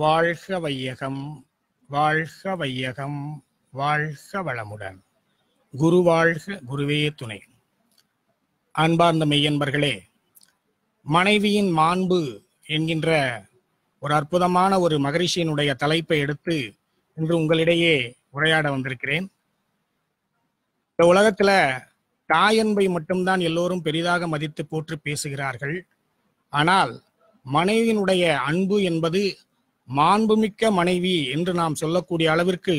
வாழ்க வையகம் வாழ்க வையகம் வாழ்க வளமுடன் குரு வாழ்க குருவே துணை அன்பார்ந்த மெய்யன்பர்களே மனைவியின் மாண்பு என்கின்ற ஒரு அற்புதமான ஒரு மகரிஷியினுடைய தலைப்பை எடுத்து இன்று உங்களிடையே உரையாட வந்திருக்கிறேன் இந்த உலகத்துல தாயன்பை மட்டும்தான் எல்லோரும் பெரிதாக மதித்து போற்று பேசுகிறார்கள் ஆனால் மனைவியினுடைய அன்பு என்பது மாண்புமிக்க மனைவி என்று நாம் சொல்லக்கூடிய அளவிற்கு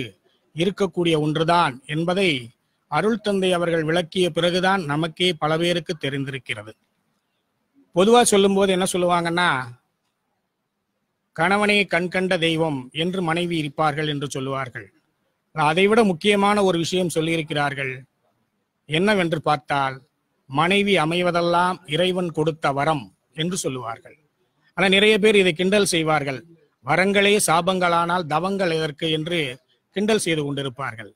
இருக்கக்கூடிய ஒன்றுதான் என்பதை அருள் தந்தை அவர்கள் விளக்கிய பிறகுதான் நமக்கே பல பேருக்கு தெரிந்திருக்கிறது பொதுவாக சொல்லும்போது என்ன சொல்லுவாங்கன்னா கணவனே கண்கண்ட தெய்வம் என்று மனைவி இருப்பார்கள் என்று சொல்லுவார்கள் அதைவிட முக்கியமான ஒரு விஷயம் சொல்லியிருக்கிறார்கள் என்னவென்று பார்த்தால் மனைவி அமைவதெல்லாம் இறைவன் கொடுத்த வரம் என்று சொல்லுவார்கள் ஆனால் நிறைய பேர் இதை கிண்டல் செய்வார்கள் வரங்களே சாபங்களானால் தவங்கள் எதற்கு என்று கிண்டல் செய்து கொண்டிருப்பார்கள்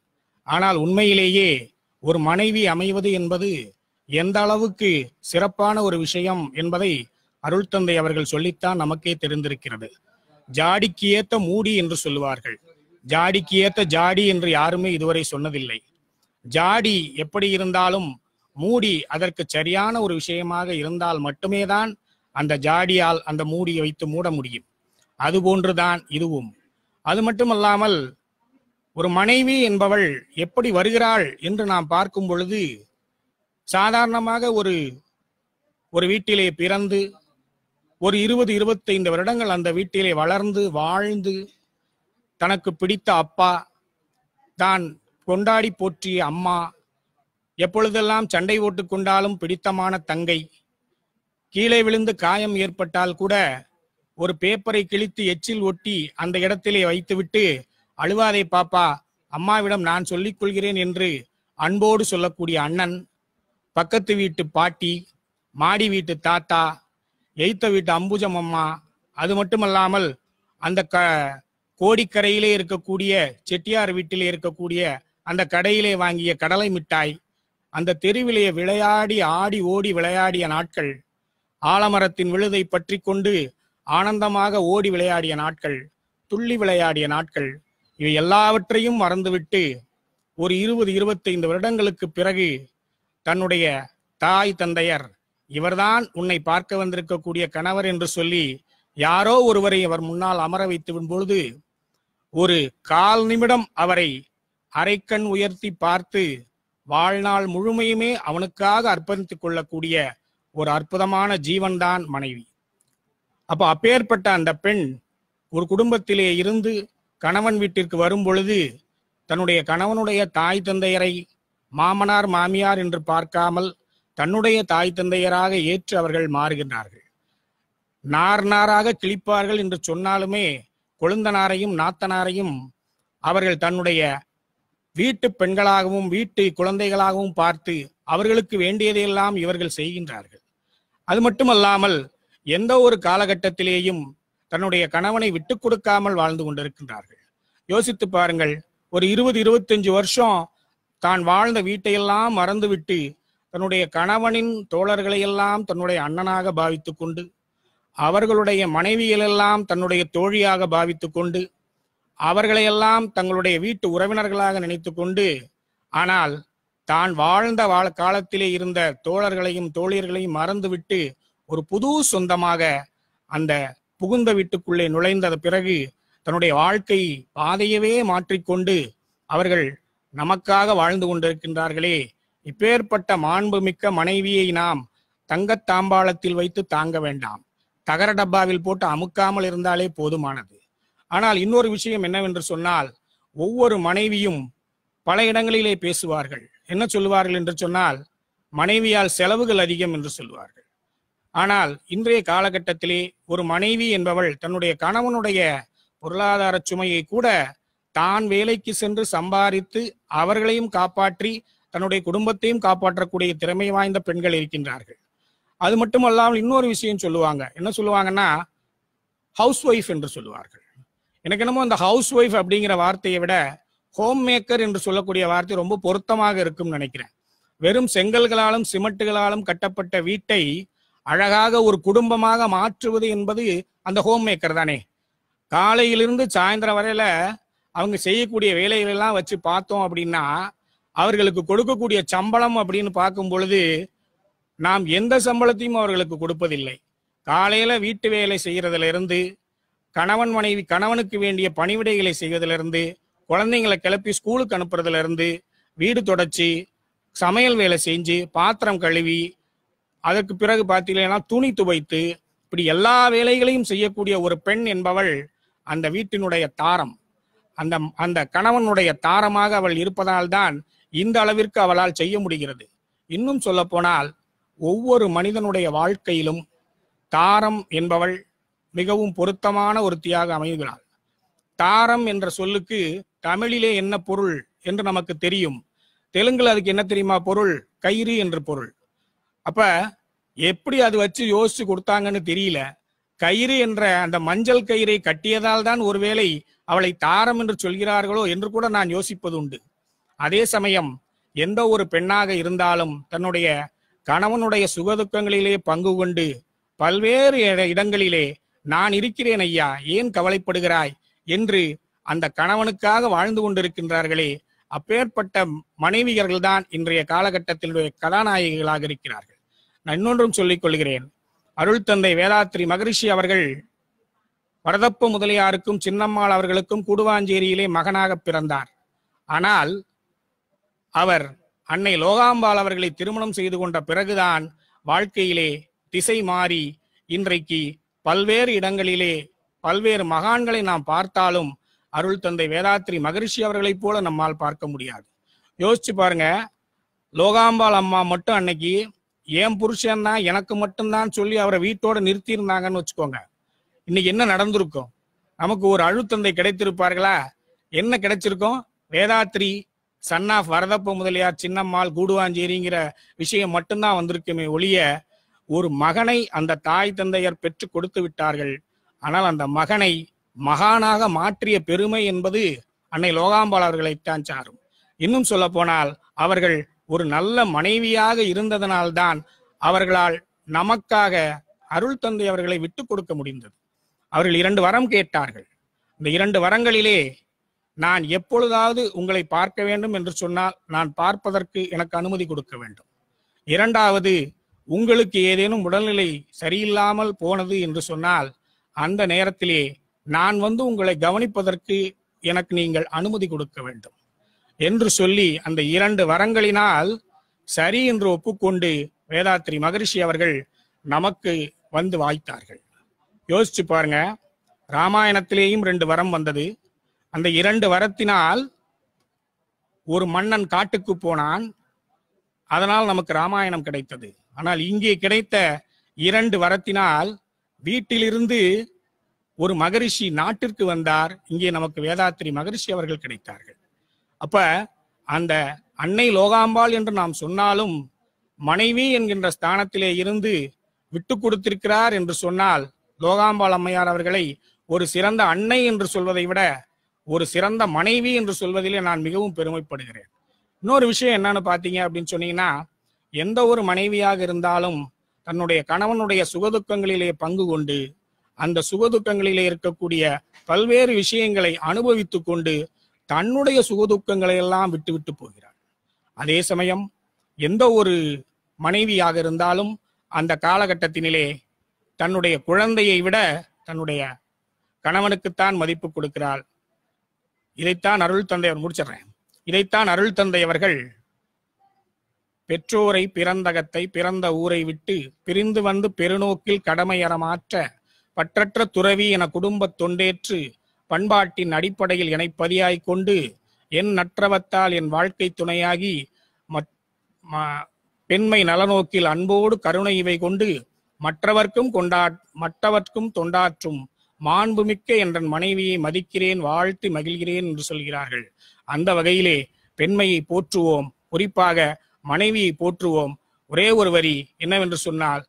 ஆனால் உண்மையிலேயே ஒரு மனைவி அமைவது என்பது எந்த அளவுக்கு சிறப்பான ஒரு விஷயம் என்பதை அருள்தந்தை அவர்கள் சொல்லித்தான் நமக்கே தெரிந்திருக்கிறது ஜாடிக்கு ஏத்த மூடி என்று சொல்லுவார்கள் ஜாடிக்கு ஏத்த ஜாடி என்று யாருமே இதுவரை சொன்னதில்லை ஜாடி எப்படி இருந்தாலும் மூடி அதற்கு சரியான ஒரு விஷயமாக இருந்தால் மட்டுமே தான் அந்த ஜாடியால் அந்த மூடியை வைத்து மூட முடியும் அதுபோன்றுதான் இதுவும் அது மட்டுமல்லாமல் ஒரு மனைவி என்பவள் எப்படி வருகிறாள் என்று நாம் பார்க்கும் பொழுது சாதாரணமாக ஒரு ஒரு வீட்டிலே பிறந்து ஒரு இருபது இருபத்தைந்து வருடங்கள் அந்த வீட்டிலே வளர்ந்து வாழ்ந்து தனக்கு பிடித்த அப்பா தான் கொண்டாடி போற்றிய அம்மா எப்பொழுதெல்லாம் சண்டை ஓட்டு கொண்டாலும் பிடித்தமான தங்கை கீழே விழுந்து காயம் ஏற்பட்டால் கூட ஒரு பேப்பரை கிழித்து எச்சில் ஒட்டி அந்த இடத்திலே வைத்துவிட்டு அழுவாதே பாப்பா அம்மாவிடம் நான் சொல்லிக் கொள்கிறேன் என்று அன்போடு சொல்லக்கூடிய அண்ணன் பக்கத்து வீட்டு பாட்டி மாடி வீட்டு தாத்தா எய்த்த வீட்டு அம்புஜம் அம்மா அது மட்டுமல்லாமல் அந்த க கோடிக்கரையிலே இருக்கக்கூடிய செட்டியார் வீட்டிலே இருக்கக்கூடிய அந்த கடையிலே வாங்கிய கடலை மிட்டாய் அந்த தெருவிலேயே விளையாடி ஆடி ஓடி விளையாடிய நாட்கள் ஆலமரத்தின் விழுதை பற்றி கொண்டு ஆனந்தமாக ஓடி விளையாடிய நாட்கள் துள்ளி விளையாடிய நாட்கள் இவை எல்லாவற்றையும் மறந்துவிட்டு ஒரு இருபது இருபத்தைந்து வருடங்களுக்கு பிறகு தன்னுடைய தாய் தந்தையர் இவர்தான் உன்னை பார்க்க வந்திருக்கக்கூடிய கணவர் என்று சொல்லி யாரோ ஒருவரை அவர் முன்னால் அமர வைத்து விடும்பொழுது ஒரு கால் நிமிடம் அவரை அரைக்கண் உயர்த்தி பார்த்து வாழ்நாள் முழுமையுமே அவனுக்காக அர்ப்பணித்துக் கொள்ளக்கூடிய ஒரு அற்புதமான ஜீவன்தான் மனைவி அப்போ அப்பேற்பட்ட அந்த பெண் ஒரு குடும்பத்திலே இருந்து கணவன் வீட்டிற்கு வரும் பொழுது தன்னுடைய கணவனுடைய தாய் தந்தையரை மாமனார் மாமியார் என்று பார்க்காமல் தன்னுடைய தாய் தந்தையராக ஏற்று அவர்கள் மாறுகின்றார்கள் நார் நாராக கிழிப்பார்கள் என்று சொன்னாலுமே கொழுந்தனாரையும் நாத்தனாரையும் அவர்கள் தன்னுடைய வீட்டு பெண்களாகவும் வீட்டு குழந்தைகளாகவும் பார்த்து அவர்களுக்கு வேண்டியதையெல்லாம் இவர்கள் செய்கின்றார்கள் அது மட்டுமல்லாமல் எந்த ஒரு காலகட்டத்திலேயும் தன்னுடைய கணவனை விட்டு கொடுக்காமல் வாழ்ந்து கொண்டிருக்கின்றார்கள் யோசித்து பாருங்கள் ஒரு இருபது இருபத்தஞ்சு வருஷம் தான் வாழ்ந்த வீட்டையெல்லாம் மறந்துவிட்டு தன்னுடைய கணவனின் தோழர்களையெல்லாம் தன்னுடைய அண்ணனாக பாவித்து கொண்டு அவர்களுடைய மனைவிகளெல்லாம் தன்னுடைய தோழியாக பாவித்து கொண்டு அவர்களையெல்லாம் தங்களுடைய வீட்டு உறவினர்களாக நினைத்து கொண்டு ஆனால் தான் வாழ்ந்த வாழ் காலத்திலே இருந்த தோழர்களையும் தோழியர்களையும் மறந்துவிட்டு ஒரு புது சொந்தமாக அந்த புகுந்த வீட்டுக்குள்ளே நுழைந்தது பிறகு தன்னுடைய வாழ்க்கை பாதையவே மாற்றிக்கொண்டு அவர்கள் நமக்காக வாழ்ந்து கொண்டிருக்கின்றார்களே இப்பேற்பட்ட மாண்புமிக்க மனைவியை நாம் தங்கத்தாம்பாளத்தில் தாம்பாளத்தில் வைத்து தாங்க வேண்டாம் தகர டப்பாவில் போட்டு அமுக்காமல் இருந்தாலே போதுமானது ஆனால் இன்னொரு விஷயம் என்னவென்று சொன்னால் ஒவ்வொரு மனைவியும் பல இடங்களிலே பேசுவார்கள் என்ன சொல்லுவார்கள் என்று சொன்னால் மனைவியால் செலவுகள் அதிகம் என்று சொல்வார்கள் ஆனால் இன்றைய காலகட்டத்திலே ஒரு மனைவி என்பவள் தன்னுடைய கணவனுடைய பொருளாதார சுமையை கூட தான் வேலைக்கு சென்று சம்பாதித்து அவர்களையும் காப்பாற்றி தன்னுடைய குடும்பத்தையும் காப்பாற்றக்கூடிய திறமை வாய்ந்த பெண்கள் இருக்கின்றார்கள் அது மட்டுமல்லாமல் இன்னொரு விஷயம் சொல்லுவாங்க என்ன சொல்லுவாங்கன்னா ஹவுஸ் ஒய்ஃப் என்று சொல்லுவார்கள் எனக்கு என்னமோ அந்த ஹவுஸ் ஒய்ஃப் அப்படிங்கிற வார்த்தையை விட ஹோம் மேக்கர் என்று சொல்லக்கூடிய வார்த்தை ரொம்ப பொருத்தமாக இருக்கும்னு நினைக்கிறேன் வெறும் செங்கல்களாலும் சிமெண்ட்டுகளாலும் கட்டப்பட்ட வீட்டை அழகாக ஒரு குடும்பமாக மாற்றுவது என்பது அந்த ஹோம் மேக்கர் தானே காலையிலிருந்து சாயந்தரம் வரையில அவங்க செய்யக்கூடிய வேலைகள் எல்லாம் வச்சு பார்த்தோம் அப்படின்னா அவர்களுக்கு கொடுக்கக்கூடிய சம்பளம் அப்படின்னு பார்க்கும் பொழுது நாம் எந்த சம்பளத்தையும் அவர்களுக்கு கொடுப்பதில்லை காலையில வீட்டு வேலை செய்யறதுல இருந்து கணவன் மனைவி கணவனுக்கு வேண்டிய பணிவிடைகளை செய்வதிலிருந்து குழந்தைங்களை கிளப்பி ஸ்கூலுக்கு அனுப்புறதுல இருந்து வீடு தொடச்சி சமையல் வேலை செஞ்சு பாத்திரம் கழுவி அதற்கு பிறகு பார்த்தீங்கன்னா துணி துவைத்து இப்படி எல்லா வேலைகளையும் செய்யக்கூடிய ஒரு பெண் என்பவள் அந்த வீட்டினுடைய தாரம் அந்த அந்த கணவனுடைய தாரமாக அவள் இருப்பதால்தான் இந்த அளவிற்கு அவளால் செய்ய முடிகிறது இன்னும் சொல்ல போனால் ஒவ்வொரு மனிதனுடைய வாழ்க்கையிலும் தாரம் என்பவள் மிகவும் பொருத்தமான ஒருத்தியாக அமைகிறாள் தாரம் என்ற சொல்லுக்கு தமிழிலே என்ன பொருள் என்று நமக்கு தெரியும் தெலுங்குல அதுக்கு என்ன தெரியுமா பொருள் கயிறு என்று பொருள் அப்ப எப்படி அது வச்சு யோசிச்சு கொடுத்தாங்கன்னு தெரியல கயிறு என்ற அந்த மஞ்சள் கயிறை கட்டியதால் தான் ஒருவேளை அவளை தாரம் என்று சொல்கிறார்களோ என்று கூட நான் யோசிப்பது உண்டு அதே சமயம் எந்த ஒரு பெண்ணாக இருந்தாலும் தன்னுடைய கணவனுடைய சுகதுக்கங்களிலே பங்கு கொண்டு பல்வேறு இடங்களிலே நான் இருக்கிறேன் ஐயா ஏன் கவலைப்படுகிறாய் என்று அந்த கணவனுக்காக வாழ்ந்து கொண்டிருக்கின்றார்களே அப்பேற்பட்ட மனைவியர்கள்தான் இன்றைய காலகட்டத்தினுடைய கதாநாயகிகளாக இருக்கிறார்கள் நான் இன்னொன்றும் சொல்லிக் கொள்கிறேன் அருள் தந்தை வேதாத்ரி மகரிஷி அவர்கள் வரதப்ப முதலியாருக்கும் சின்னம்மாள் அவர்களுக்கும் கூடுவாஞ்சேரியிலே மகனாக பிறந்தார் ஆனால் அவர் அன்னை லோகாம்பாள் அவர்களை திருமணம் செய்து கொண்ட பிறகுதான் வாழ்க்கையிலே திசை மாறி இன்றைக்கு பல்வேறு இடங்களிலே பல்வேறு மகான்களை நாம் பார்த்தாலும் அருள் தந்தை வேதாத்திரி மகரிஷி அவர்களைப் போல நம்மால் பார்க்க முடியாது யோசிச்சு பாருங்க லோகாம்பாள் அம்மா மட்டும் அன்னைக்கு என் புருஷன்னா எனக்கு மட்டும்தான் சொல்லி அவரை வீட்டோட நிறுத்தியிருந்தாங்கன்னு வச்சுக்கோங்க இன்னைக்கு என்ன நடந்திருக்கும் நமக்கு ஒரு அழுத்தந்தை கிடைத்திருப்பார்களா என்ன கிடைச்சிருக்கும் வேதாத்ரி சன் ஆஃப் வரதப்ப முதலியார் சின்னம்மாள் கூடுவாஞ்சேரிங்கிற விஷயம் மட்டும்தான் வந்திருக்குமே ஒழிய ஒரு மகனை அந்த தாய் தந்தையர் பெற்று கொடுத்து விட்டார்கள் ஆனால் அந்த மகனை மகானாக மாற்றிய பெருமை என்பது அன்னை லோகாம்பாள் அவர்களைத்தான் சாரும் இன்னும் சொல்ல போனால் அவர்கள் ஒரு நல்ல மனைவியாக இருந்ததனால்தான் அவர்களால் நமக்காக அருள் தந்தை அவர்களை விட்டு கொடுக்க முடிந்தது அவர்கள் இரண்டு வரம் கேட்டார்கள் இந்த இரண்டு வரங்களிலே நான் எப்பொழுதாவது உங்களை பார்க்க வேண்டும் என்று சொன்னால் நான் பார்ப்பதற்கு எனக்கு அனுமதி கொடுக்க வேண்டும் இரண்டாவது உங்களுக்கு ஏதேனும் உடல்நிலை சரியில்லாமல் போனது என்று சொன்னால் அந்த நேரத்திலே நான் வந்து உங்களை கவனிப்பதற்கு எனக்கு நீங்கள் அனுமதி கொடுக்க வேண்டும் என்று சொல்லி அந்த இரண்டு வரங்களினால் சரி என்று ஒப்புக்கொண்டு வேதாத்ரி மகரிஷி அவர்கள் நமக்கு வந்து வாய்த்தார்கள் யோசிச்சு பாருங்க ராமாயணத்திலேயும் ரெண்டு வரம் வந்தது அந்த இரண்டு வரத்தினால் ஒரு மன்னன் காட்டுக்கு போனான் அதனால் நமக்கு ராமாயணம் கிடைத்தது ஆனால் இங்கே கிடைத்த இரண்டு வரத்தினால் வீட்டிலிருந்து ஒரு மகரிஷி நாட்டிற்கு வந்தார் இங்கே நமக்கு வேதாத்திரி மகரிஷி அவர்கள் கிடைத்தார்கள் அப்ப அந்த அன்னை லோகாம்பாள் என்று நாம் சொன்னாலும் மனைவி என்கின்ற ஸ்தானத்திலே இருந்து விட்டு கொடுத்திருக்கிறார் என்று சொன்னால் லோகாம்பாள் அம்மையார் அவர்களை ஒரு சிறந்த அன்னை என்று சொல்வதை விட ஒரு சிறந்த மனைவி என்று சொல்வதிலே நான் மிகவும் பெருமைப்படுகிறேன் இன்னொரு விஷயம் என்னன்னு பார்த்தீங்க அப்படின்னு சொன்னீங்கன்னா எந்த ஒரு மனைவியாக இருந்தாலும் தன்னுடைய கணவனுடைய சுகதுக்கங்களிலே பங்கு கொண்டு அந்த சுகதுக்கங்களிலே இருக்கக்கூடிய பல்வேறு விஷயங்களை அனுபவித்து கொண்டு தன்னுடைய சுகதுக்கங்களை எல்லாம் விட்டுவிட்டு போகிறாள் அதே சமயம் எந்த ஒரு மனைவியாக இருந்தாலும் அந்த காலகட்டத்தினிலே தன்னுடைய குழந்தையை விட தன்னுடைய கணவனுக்குத்தான் மதிப்பு கொடுக்கிறாள் இதைத்தான் அருள் தந்தையவர் முடிச்சிடுறேன் இதைத்தான் அருள் தந்தையவர்கள் பெற்றோரை பிறந்தகத்தை பிறந்த ஊரை விட்டு பிரிந்து வந்து பெருநோக்கில் கடமையறமாற்ற பற்றற்ற துறவி என குடும்பத் தொண்டேற்று பண்பாட்டின் அடிப்படையில் என்னை பதியாய் கொண்டு என் நற்றவத்தால் என் வாழ்க்கை துணையாகி பெண்மை நலநோக்கில் அன்போடு கருணை இவை கொண்டு மற்றவர்க்கும் கொண்டா மற்றவர்க்கும் தொண்டாற்றும் மாண்புமிக்க என்ற மனைவியை மதிக்கிறேன் வாழ்த்து மகிழ்கிறேன் என்று சொல்கிறார்கள் அந்த வகையிலே பெண்மையை போற்றுவோம் குறிப்பாக மனைவியை போற்றுவோம் ஒரே ஒரு வரி என்னவென்று சொன்னால்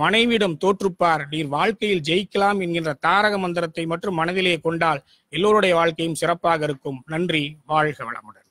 மனைவிடம் தோற்றுப்பார் நீர் வாழ்க்கையில் ஜெயிக்கலாம் என்கின்ற தாரக மந்திரத்தை மட்டும் மனதிலே கொண்டால் எல்லோருடைய வாழ்க்கையும் சிறப்பாக இருக்கும் நன்றி வாழ்க வளமுடன்